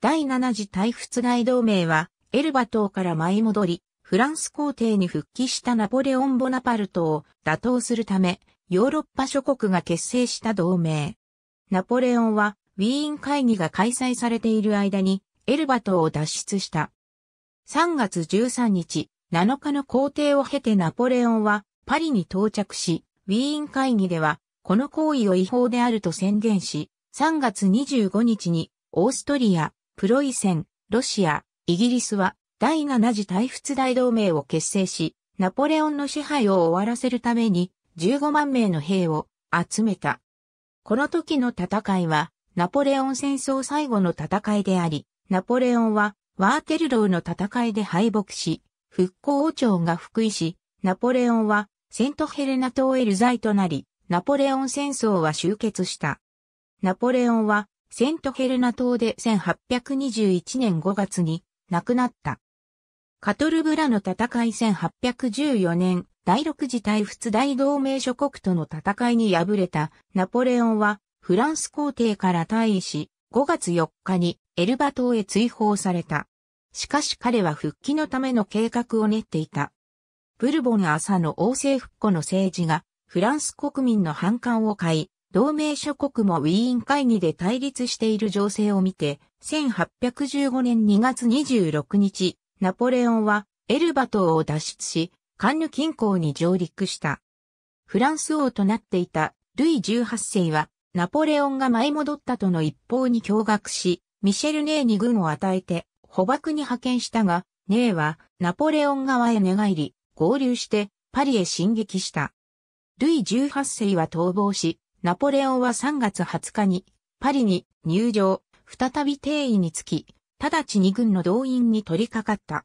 第7次大仏大同盟は、エルバ島から舞い戻り、フランス皇帝に復帰したナポレオン・ボナパルトを打倒するため、ヨーロッパ諸国が結成した同盟。ナポレオンは、ウィーン会議が開催されている間に、エルバ島を脱出した。3月13日、7日の皇帝を経てナポレオンは、パリに到着し、ウィーン会議では、この行為を違法であると宣言し、3月25日に、オーストリア、プロイセン、ロシア、イギリスは第7次大仏大同盟を結成し、ナポレオンの支配を終わらせるために15万名の兵を集めた。この時の戦いはナポレオン戦争最後の戦いであり、ナポレオンはワーテルローの戦いで敗北し、復興王朝が復位し、ナポレオンはセントヘレナ島へ流罪となり、ナポレオン戦争は終結した。ナポレオンはセントヘルナ島で1821年5月に亡くなった。カトルブラの戦い1814年、第六次大仏大同盟諸国との戦いに敗れたナポレオンはフランス皇帝から退位し、5月4日にエルバ島へ追放された。しかし彼は復帰のための計画を練っていた。ブルボン朝の王政復古の政治がフランス国民の反感を買い、同盟諸国もウィーン会議で対立している情勢を見て、1815年2月26日、ナポレオンはエルバ島を脱出し、カンヌ近郊に上陸した。フランス王となっていたルイ18世は、ナポレオンが舞い戻ったとの一報に驚愕し、ミシェル・ネーに軍を与えて、捕獲に派遣したが、ネーはナポレオン側へ寝返り、合流してパリへ進撃した。ルイ18世は逃亡し、ナポレオンは3月20日に、パリに入場、再び定位につき、直ちに軍の動員に取り掛かった。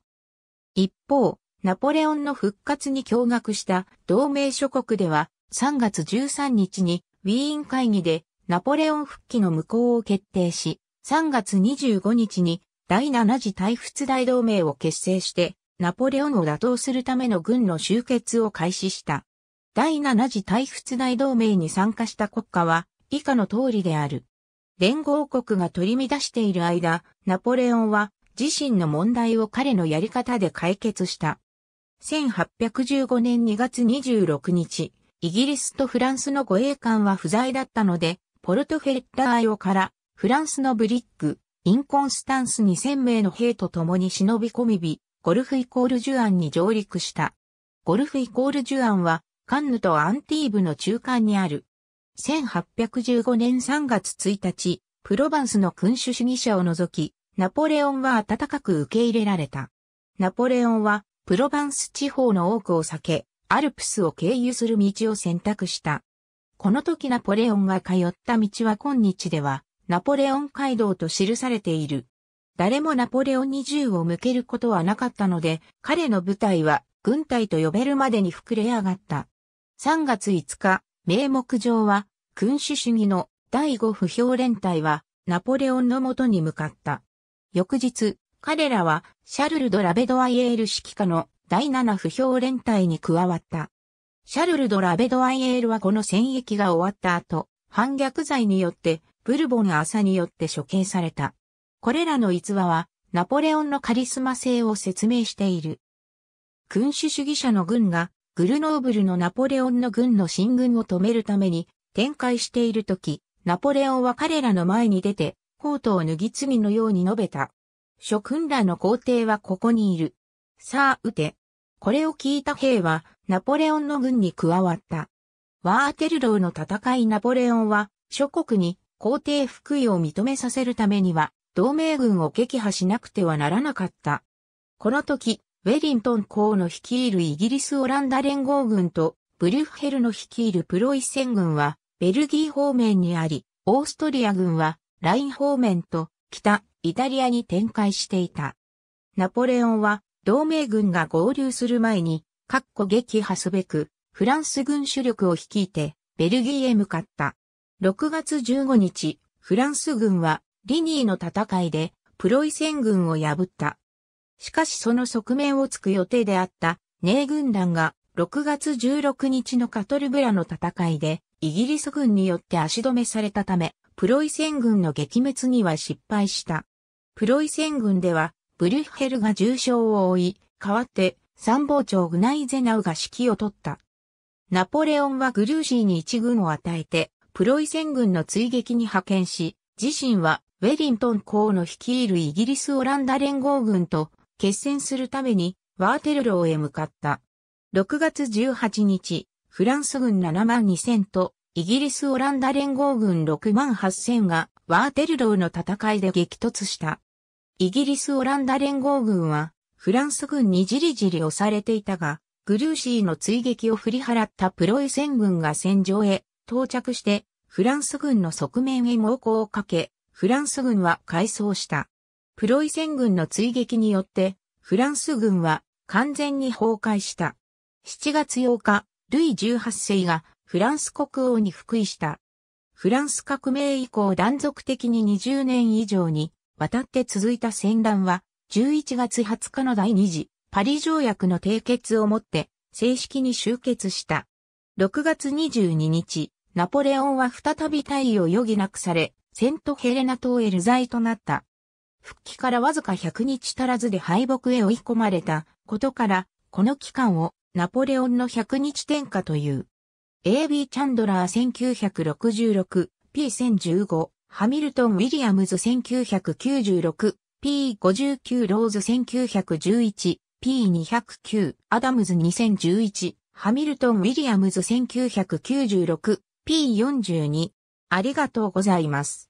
一方、ナポレオンの復活に驚愕した同盟諸国では、3月13日にウィーン会議でナポレオン復帰の無効を決定し、3月25日に第7次大仏大同盟を結成して、ナポレオンを打倒するための軍の集結を開始した。第7次大仏大同盟に参加した国家は以下の通りである。連合国が取り乱している間、ナポレオンは自身の問題を彼のやり方で解決した。1815年2月26日、イギリスとフランスの護衛官は不在だったので、ポルトフェッダーヨからフランスのブリック、インコンスタンスに1000名の兵と共に忍び込み日、ゴルフイコールジュアンに上陸した。ゴルフイコールジュアンはカンヌとアンティーブの中間にある。1815年3月1日、プロヴァンスの君主主義者を除き、ナポレオンは温かく受け入れられた。ナポレオンは、プロヴァンス地方の多くを避け、アルプスを経由する道を選択した。この時ナポレオンが通った道は今日では、ナポレオン街道と記されている。誰もナポレオンに銃を向けることはなかったので、彼の部隊は軍隊と呼べるまでに膨れ上がった。3月5日、名目上は、君主主義の第5不評連隊は、ナポレオンのもとに向かった。翌日、彼らは、シャルル・ド・ラベドアイエール指揮下の第7不評連隊に加わった。シャルル・ド・ラベドアイエールはこの戦役が終わった後、反逆罪によって、ブルボン朝によって処刑された。これらの逸話は、ナポレオンのカリスマ性を説明している。君主主義者の軍がグルノーブルのナポレオンの軍の進軍を止めるために展開しているとき、ナポレオンは彼らの前に出て、コートを脱ぎ継ぎのように述べた。諸君らの皇帝はここにいる。さあ撃て。これを聞いた兵は、ナポレオンの軍に加わった。ワーテルローの戦いナポレオンは、諸国に皇帝福位を認めさせるためには、同盟軍を撃破しなくてはならなかった。この時、ウェリントン公の率いるイギリスオランダ連合軍とブリュッヘルの率いるプロイセン軍はベルギー方面にあり、オーストリア軍はライン方面と北イタリアに展開していた。ナポレオンは同盟軍が合流する前に、各個撃破すべく、フランス軍主力を率いて、ベルギーへ向かった。6月15日、フランス軍は、リニーの戦いで、プロイセン軍を破った。しかしその側面をつく予定であった、ネー軍団が6月16日のカトルブラの戦いで、イギリス軍によって足止めされたため、プロイセン軍の撃滅には失敗した。プロイセン軍では、ブリュッヘルが重傷を負い、代わって参謀長グナイゼナウが指揮を取った。ナポレオンはグルーシーに一軍を与えて、プロイセン軍の追撃に派遣し、自身はウェリントン公の率いるイギリス・オランダ連合軍と決戦するためにワーテルローへ向かった。6月18日、フランス軍7万2000とイギリス・オランダ連合軍6万8000がワーテルローの戦いで激突した。イギリス・オランダ連合軍はフランス軍にじりじり押されていたが、グルーシーの追撃を振り払ったプロイセン軍が戦場へ到着してフランス軍の側面へ猛攻をかけ、フランス軍は回装した。プロイセン軍の追撃によって、フランス軍は完全に崩壊した。7月8日、ルイ18世がフランス国王に復位した。フランス革命以降断続的に20年以上に渡って続いた戦乱は、11月20日の第2次パリ条約の締結をもって正式に終結した。6月22日、ナポレオンは再び退位を余儀なくされ、セントヘレナ島へ流罪となった。復帰からわずか100日足らずで敗北へ追い込まれたことから、この期間をナポレオンの100日転下という。A.B. チャンドラー 1966P1015 ハミルトン・ウィリアムズ 1996P59 ローズ 1911P209 アダムズ2011ハミルトン・ウィリアムズ 1996P42 ありがとうございます。